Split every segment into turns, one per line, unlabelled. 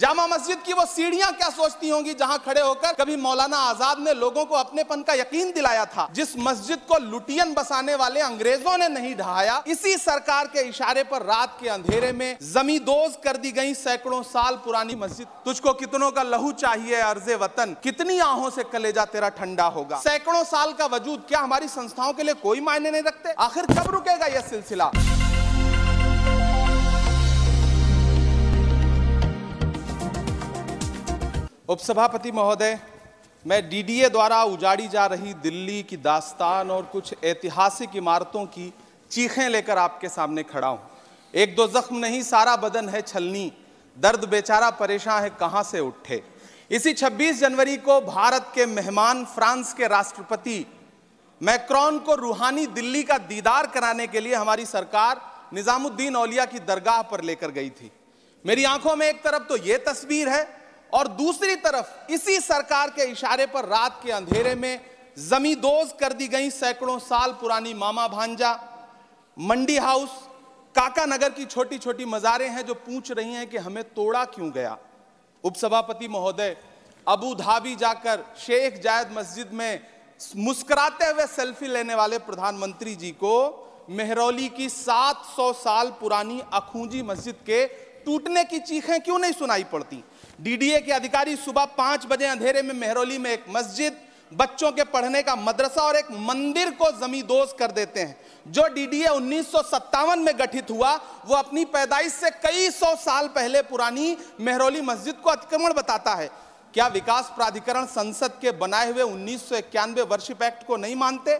जामा मस्जिद की वो सीढ़ियां क्या सोचती होंगी जहां खड़े होकर कभी मौलाना आजाद ने लोगों को अपनेपन का यकीन दिलाया था जिस मस्जिद को लुटियन बसाने वाले अंग्रेजों ने नहीं ढहाया इसी सरकार के इशारे पर रात के अंधेरे में जमी दोज कर दी गई सैकड़ों साल पुरानी मस्जिद तुझको कितनों का लहू चाहिए अर्जे वतन कितनी आहों से कलेजा तेरा ठंडा होगा सैकड़ों साल का वजूद क्या हमारी संस्थाओं के लिए कोई मायने नहीं रखते आखिर कब रुकेगा यह सिलसिला उपसभापति महोदय मैं डीडीए द्वारा उजाड़ी जा रही दिल्ली की दास्तान और कुछ ऐतिहासिक इमारतों की चीखें लेकर आपके सामने खड़ा हूँ एक दो जख्म नहीं सारा बदन है छलनी दर्द बेचारा परेशान है कहाँ से उठे इसी 26 जनवरी को भारत के मेहमान फ्रांस के राष्ट्रपति मैक्रॉन को रूहानी दिल्ली का दीदार कराने के लिए हमारी सरकार निज़ामुद्दीन औलिया की दरगाह पर लेकर गई थी मेरी आंखों में एक तरफ तो ये तस्वीर है और दूसरी तरफ इसी सरकार के इशारे पर रात के अंधेरे में जमींदोज कर दी गई सैकड़ों साल पुरानी मामा भांजा मंडी हाउस काका नगर की छोटी छोटी मज़ारें हैं जो पूछ रही हैं कि हमें तोड़ा क्यों गया उपसभापति महोदय अबू धाबी जाकर शेख जायद मस्जिद में मुस्कुराते हुए सेल्फी लेने वाले प्रधानमंत्री जी को मेहरौली की 700 साल पुरानी अखूजी मस्जिद के टूटने की चीखें क्यों नहीं सुनाई पड़ती डीडीए के अधिकारी सुबह पांच बजे अंधेरे में मेहरौली में एक मस्जिद बच्चों के पढ़ने का मदरसा और एक मंदिर को जमींदोज कर देते हैं जो डीडीए उन्नीस में गठित हुआ वो अपनी पैदाइश से कई सौ साल पहले पुरानी मेहरौली मस्जिद को अतिक्रमण बताता है क्या विकास प्राधिकरण संसद के बनाए हुए उन्नीस सौ वर्षिप एक्ट को नहीं मानते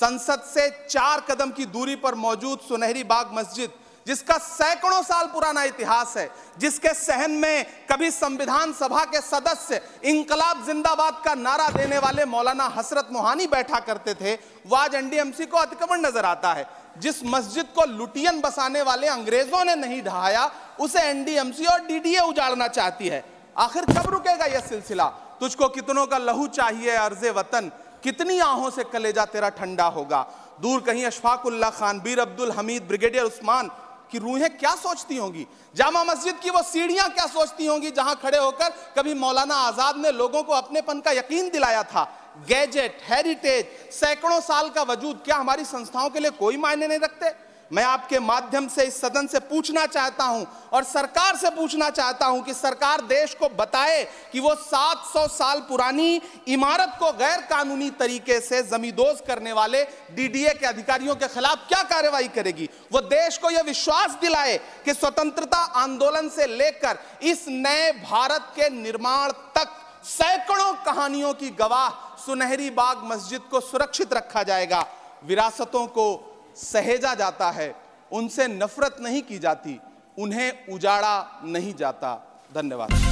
संसद से चार कदम की दूरी पर मौजूद सुनहरी बाग मस्जिद जिसका सैकड़ों साल पुराना इतिहास है जिसके सहन में कभी संविधान सभा के सदस्य इंकलाब जिंदाबाद का नारा देने वाले मौलाना हसरत मोहानी बैठा करते थे वो आज एनडीएमसी को अतिक्रमण नजर आता है जिस मस्जिद को लुटियन बसाने वाले अंग्रेजों ने नहीं ढहाया उसे एनडीएमसी और डीडीए उजाड़ना चाहती है आखिर कब रुकेगा यह सिलसिला तुझको कितनों का लहू चाहिए अर्जे वतन कितनी आहों से कलेजा तेरा ठंडा होगा दूर कहीं अशफाकुल्ला खान बीर अब्दुल हमीद ब्रिगेडियर उस्मान कि रूहें क्या सोचती होंगी जामा मस्जिद की वो सीढ़ियां क्या सोचती होंगी जहां खड़े होकर कभी मौलाना आजाद ने लोगों को अपनेपन का यकीन दिलाया था गैजेट हेरिटेज सैकड़ों साल का वजूद क्या हमारी संस्थाओं के लिए कोई मायने नहीं रखते मैं आपके माध्यम से इस सदन से पूछना चाहता हूं और सरकार से पूछना चाहता हूं कि सरकार देश को बताए कि वो 700 साल पुरानी इमारत को गैर कानूनी तरीके से जमींदोज करने वाले डीडीए के अधिकारियों के खिलाफ क्या कार्रवाई करेगी वो देश को यह विश्वास दिलाए कि स्वतंत्रता आंदोलन से लेकर इस नए भारत के निर्माण तक सैकड़ों कहानियों की गवाह सुनहरी बाग मस्जिद को सुरक्षित रखा जाएगा विरासतों को सहेजा जाता है उनसे नफरत नहीं की जाती उन्हें उजाड़ा नहीं जाता धन्यवाद